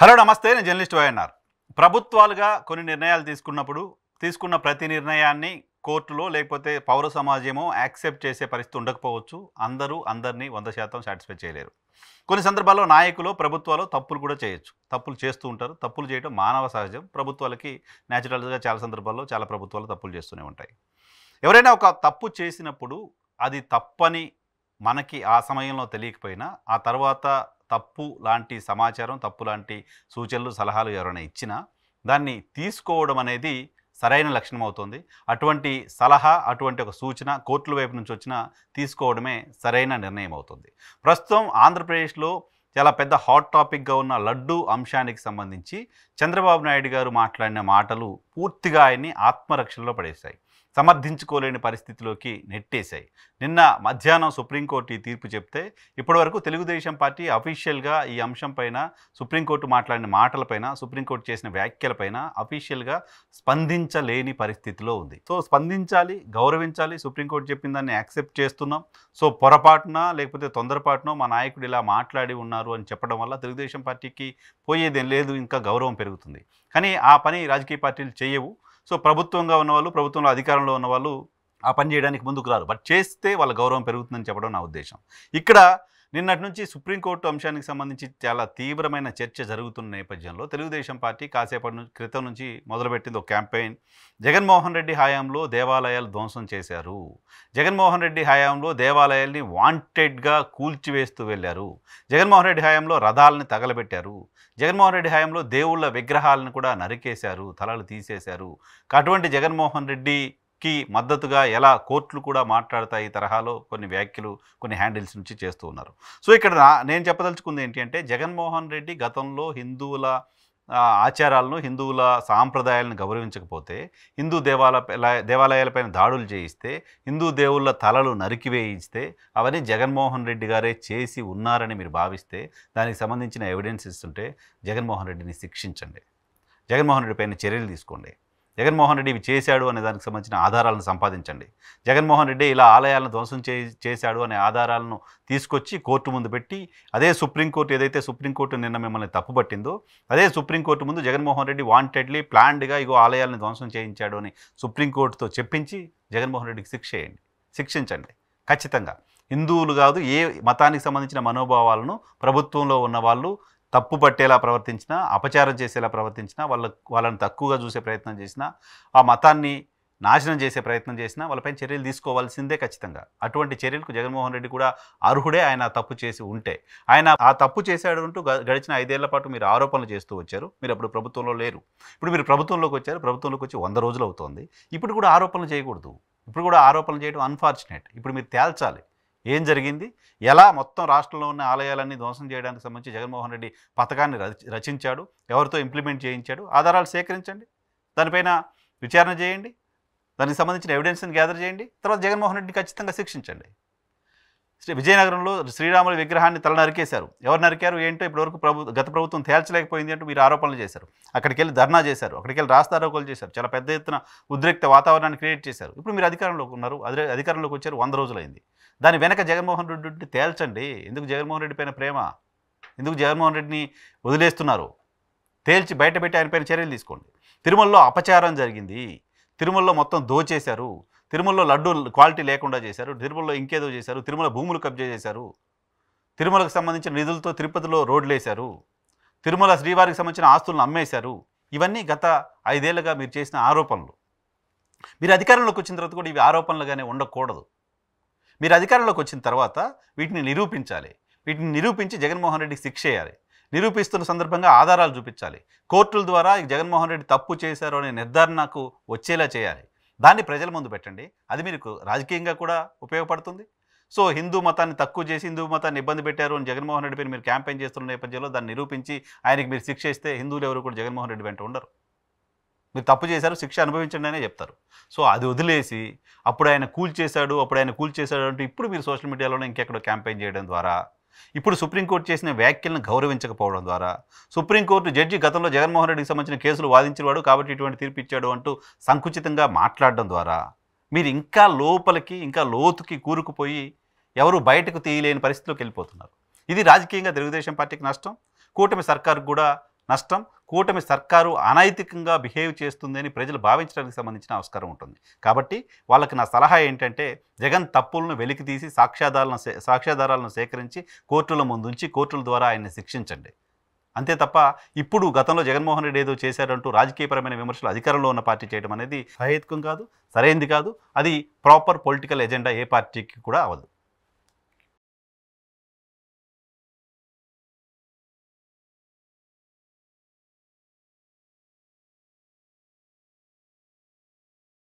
hello నమస్తే నేను journalist YNR ప్రభుత్వాలుగా కొన్ని నిర్ణయాలు తీసుకున్నప్పుడు తీసుకున్న ప్రతి నిర్ణయాన్ని కోర్టులో లేకపోతే పౌర సమాజమో యాక్సెప్ట్ చేసే పరిస్థితి ఉండకపోవచ్చు అందరూ అందరినీ వంద శాతం సాటిస్ఫై చేయలేరు కొన్ని సందర్భాల్లో నాయకులు ప్రభుత్వాలు తప్పులు కూడా చేయొచ్చు తప్పులు చేస్తూ ఉంటారు తప్పులు చేయడం మానవ సహజం ప్రభుత్వాలకి న్యాచురల్గా చాలా సందర్భాల్లో చాలా ప్రభుత్వాలు తప్పులు చేస్తూనే ఉంటాయి ఎవరైనా ఒక తప్పు చేసినప్పుడు అది తప్పని మనకి ఆ సమయంలో తెలియకపోయినా ఆ తర్వాత తప్పు లాంటి సమాచారం తప్పు లాంటి సూచనలు సలహాలు ఎవరైనా ఇచ్చినా దాన్ని తీసుకోవడం అనేది సరైన లక్షణం అవుతుంది అటువంటి సలహా అటువంటి ఒక సూచన కోర్టుల వైపు నుంచి వచ్చిన తీసుకోవడమే సరైన నిర్ణయం అవుతుంది ప్రస్తుతం ఆంధ్రప్రదేశ్లో చాలా పెద్ద హాట్ టాపిక్గా ఉన్న లడ్డు అంశానికి సంబంధించి చంద్రబాబు నాయుడు గారు మాట్లాడిన మాటలు పూర్తిగా ఆయన్ని ఆత్మరక్షణలో పడేశాయి సమర్థించుకోలేని పరిస్థితిలోకి నెట్టేశాయి నిన్న మధ్యాహ్నం సుప్రీంకోర్టు ఈ తీర్పు చెప్తే ఇప్పటివరకు తెలుగుదేశం పార్టీ అఫీషియల్గా ఈ అంశం పైన సుప్రీంకోర్టు మాట్లాడిన మాటలపైన సుప్రీంకోర్టు చేసిన వ్యాఖ్యలపైన అఫీషియల్గా స్పందించలేని పరిస్థితిలో ఉంది సో స్పందించాలి గౌరవించాలి సుప్రీంకోర్టు చెప్పిన దాన్ని యాక్సెప్ట్ చేస్తున్నాం సో పొరపాటున లేకపోతే తొందరపాటున మా నాయకుడు ఇలా మాట్లాడి ఉన్నారు అని చెప్పడం వల్ల తెలుగుదేశం పార్టీకి పోయేదేం లేదు ఇంకా గౌరవం పెరుగుతుంది కానీ ఆ పని రాజకీయ పార్టీలు చేయవు సో ప్రభుత్వంగా ఉన్నవాళ్ళు ప్రభుత్వంలో అధికారంలో ఉన్నవాళ్ళు ఆ పని చేయడానికి ముందుకు రారు బట్ చేస్తే వాళ్ళ గౌరవం పెరుగుతుందని చెప్పడం నా ఉద్దేశం ఇక్కడ నిన్నటి నుంచి సుప్రీంకోర్టు అంశానికి సంబంధించి చాలా తీవ్రమైన చర్చ జరుగుతున్న నేపథ్యంలో తెలుగుదేశం పార్టీ కాసేపటి క్రితం నుంచి మొదలుపెట్టింది ఒక క్యాంపెయిన్ జగన్మోహన్ రెడ్డి హయాంలో దేవాలయాలు ధ్వంసం చేశారు జగన్మోహన్ రెడ్డి హయాంలో దేవాలయాల్ని వాంటెడ్గా కూల్చివేస్తూ వెళ్ళారు జగన్మోహన్ రెడ్డి హయాంలో రథాలని తగలబెట్టారు జగన్మోహన్ రెడ్డి హయాంలో దేవుళ్ళ విగ్రహాలను కూడా నరికేశారు తలలు తీసేశారు అటువంటి జగన్మోహన్ రెడ్డి కి మద్దతుగా ఎలా కోర్టులు కూడా మాట్లాడతాయి తరహాలో కొన్ని వ్యాఖ్యలు కొన్ని హ్యాండిల్స్ నుంచి చేస్తూ ఉన్నారు సో ఇక్కడ నేను చెప్పదలుచుకుంది ఏంటి అంటే జగన్మోహన్ రెడ్డి గతంలో హిందువుల ఆచారాలను హిందువుల సాంప్రదాయాలను గౌరవించకపోతే హిందూ దేవాలయ దేవాలయాలపైన దాడులు చేయిస్తే హిందూ దేవుళ్ళ తలలు నరికివేయిస్తే అవన్నీ జగన్మోహన్ రెడ్డి గారే చేసి ఉన్నారని మీరు భావిస్తే దానికి సంబంధించిన ఎవిడెన్స్ ఇస్తుంటే జగన్మోహన్ రెడ్డిని శిక్షించండి జగన్మోహన్ రెడ్డి పైన చర్యలు తీసుకోండి జగన్మోహన్ రెడ్డి ఇవి చేశాడు అనే దానికి సంబంధించిన ఆధారాలను సంపాదించండి జగన్మోహన్ రెడ్డి ఇలా ఆలయాలను ధ్వంసం చే చేశాడు అనే ఆధారాలను తీసుకొచ్చి కోర్టు ముందు పెట్టి అదే సుప్రీంకోర్టు ఏదైతే సుప్రీంకోర్టు నిన్న మిమ్మల్ని తప్పుపట్టిందో అదే సుప్రీంకోర్టు ముందు జగన్మోహన్ రెడ్డి వాంటెడ్లీ ప్లాన్డ్గా ఇగో ఆలయాలను ధ్వంసం చేయించాడు అని సుప్రీంకోర్టుతో చెప్పించి జగన్మోహన్ రెడ్డికి శిక్ష చేయండి శిక్షించండి ఖచ్చితంగా హిందువులు కాదు ఏ మతానికి సంబంధించిన మనోభావాలను ప్రభుత్వంలో ఉన్న వాళ్ళు తప్పు పట్టేలా ప్రవర్తించినా అపచారం చేసేలా ప్రవర్తించినా వాళ్ళ వాళ్ళని తక్కువగా చూసే ప్రయత్నం చేసినా ఆ మతాన్ని నాశనం చేసే ప్రయత్నం చేసినా వాళ్ళపైన చర్యలు తీసుకోవాల్సిందే ఖచ్చితంగా అటువంటి చర్యలకు జగన్మోహన్ రెడ్డి కూడా అర్హుడే ఆయన తప్పు చేసి ఉంటే ఆయన ఆ తప్పు చేశాడు అంటూ గడిచిన ఐదేళ్ల పాటు మీరు ఆరోపణలు చేస్తూ వచ్చారు మీరు అప్పుడు ప్రభుత్వంలో లేరు ఇప్పుడు మీరు ప్రభుత్వంలోకి వచ్చారు ప్రభుత్వంలోకి వచ్చి వంద రోజులు అవుతోంది ఇప్పుడు కూడా ఆరోపణలు చేయకూడదు ఇప్పుడు కూడా ఆరోపణలు చేయడం అన్ఫార్చునేట్ ఇప్పుడు మీరు తేల్చాలి ఏం జరిగింది ఎలా మొత్తం రాష్ట్రంలో ఉన్న ఆలయాలన్నీ ధ్వంసం చేయడానికి సంబంధించి జగన్మోహన్ రెడ్డి పథకాన్ని రచించాడు ఎవరితో ఇంప్లిమెంట్ చేయించాడు ఆధారాలు సేకరించండి దానిపైన విచారణ చేయండి దానికి సంబంధించిన ఎవిడెన్స్ని గ్యాదర్ చేయండి తర్వాత జగన్మోహన్ రెడ్డిని ఖచ్చితంగా శిక్షించండి శ్రీ విజయనగరంలో శ్రీరాముల విగ్రహాన్ని తల నరికేశారు ఎవరు నరికారు ఏంటో ఇప్పటివరకు ప్రభు గత ప్రభుత్వం తేల్చలేకపోయింది అంటూ మీరు ఆరోపణలు చేశారు అక్కడికి వెళ్ళి ధర్నా చేశారు అక్కడికి వెళ్ళి రాస్తారోకలు చేశారు చాలా పెద్ద ఎత్తున ఉద్రిక్త వాతావరణాన్ని క్రియేట్ చేశారు ఇప్పుడు మీరు అధికారంలోకి ఉన్నారు అధికారంలోకి వచ్చారు వంద రోజులైంది దాని వెనక జగన్మోహన్ రెడ్డి తేల్చండి ఎందుకు జగన్మోహన్ రెడ్డి పైన ప్రేమ ఎందుకు జగన్మోహన్ రెడ్డిని వదిలేస్తున్నారు తేల్చి బయటపెట్టి ఆయన పైన చర్యలు తీసుకోండి తిరుమలలో అపచారం జరిగింది తిరుమలలో మొత్తం దోచేశారు తిరుమలలో లడ్డు క్వాలిటీ లేకుండా చేశారు తిరుమలలో ఇంకేదో చేశారు తిరుమల భూములు కబ్జా చేశారు తిరుమలకు సంబంధించిన నిధులతో తిరుపతిలో రోడ్లు వేశారు తిరుమల శ్రీవారికి సంబంధించిన ఆస్తులను అమ్మేశారు ఇవన్నీ గత ఐదేళ్లుగా మీరు చేసిన ఆరోపణలు మీరు అధికారంలోకి వచ్చిన తర్వాత కూడా ఇవి ఆరోపణలుగానే ఉండకూడదు మీరు అధికారంలోకి వచ్చిన తర్వాత వీటిని నిరూపించాలి వీటిని నిరూపించి జగన్మోహన్ రెడ్డికి శిక్ష చేయాలి నిరూపిస్తున్న సందర్భంగా ఆధారాలు చూపించాలి కోర్టుల ద్వారా జగన్మోహన్ రెడ్డి తప్పు చేశారు అనే నిర్ధారణకు వచ్చేలా చేయాలి దాన్ని ప్రజల ముందు పెట్టండి అది మీకు రాజకీయంగా కూడా ఉపయోగపడుతుంది సో హిందూ మతాన్ని తక్కువ చేసి హిందూ మతాన్ని ఇబ్బంది పెట్టారు అని జగన్మోహన్ రెడ్డి పేరు మీరు క్యాంపెయిన్ చేస్తున్న నేపథ్యంలో దాన్ని నిరూపించి ఆయనకి మీరు శిక్ష ఇస్తే హిందువులు ఎవరు కూడా జగన్మోహన్ రెడ్డి వెంట ఉండరు మీరు తప్పు చేశారు శిక్ష అనుభవించండి అనే చెప్తారు సో అది వదిలేసి అప్పుడు ఆయన కూల్ చేశాడు అప్పుడు ఆయన కూల్ చేశాడు అంటే ఇప్పుడు మీరు సోషల్ మీడియాలోనే ఇంకెక్కడో క్యాంపెయిన్ చేయడం ద్వారా ఇప్పుడు సుప్రీంకోర్టు చేసిన వ్యాఖ్యలను గౌరవించకపోవడం ద్వారా సుప్రీంకోర్టు జడ్జి గతంలో జగన్మోహన్ రెడ్డికి సంబంధించిన కేసులు వాదించేవాడు కాబట్టి ఇటువంటి తీర్పు ఇచ్చాడు అంటూ సంకుచితంగా మాట్లాడడం ద్వారా మీరు ఇంకా లోపలికి ఇంకా లోతుకి కూరుకుపోయి ఎవరు బయటకు తీయలేని పరిస్థితిలోకి వెళ్ళిపోతున్నారు ఇది రాజకీయంగా తెలుగుదేశం పార్టీకి నష్టం కూటమి సర్కారుకు కూడా నష్టం కూటమి సర్కారు అనైతికంగా బిహేవ్ చేస్తుందని ప్రజలు భావించడానికి సంబంధించిన అవసరం ఉంటుంది కాబట్టి వాళ్ళకి నా సలహా ఏంటంటే జగన్ తప్పులను వెలికి తీసి సాక్ష్యాధారాలను సాక్ష్యాధారాలను సేకరించి కోర్టుల ముందుంచి కోర్టుల ద్వారా ఆయన్ని శిక్షించండి అంతే తప్ప ఇప్పుడు గతంలో జగన్మోహన్ రెడ్డి ఏదో చేశాడంటూ రాజకీయపరమైన విమర్శలు అధికారంలో ఉన్న పార్టీ చేయడం అనేది సహేతుకం కాదు సరైంది కాదు అది ప్రాపర్ పొలిటికల్ ఎజెండా ఏ పార్టీకి కూడా అవ్వదు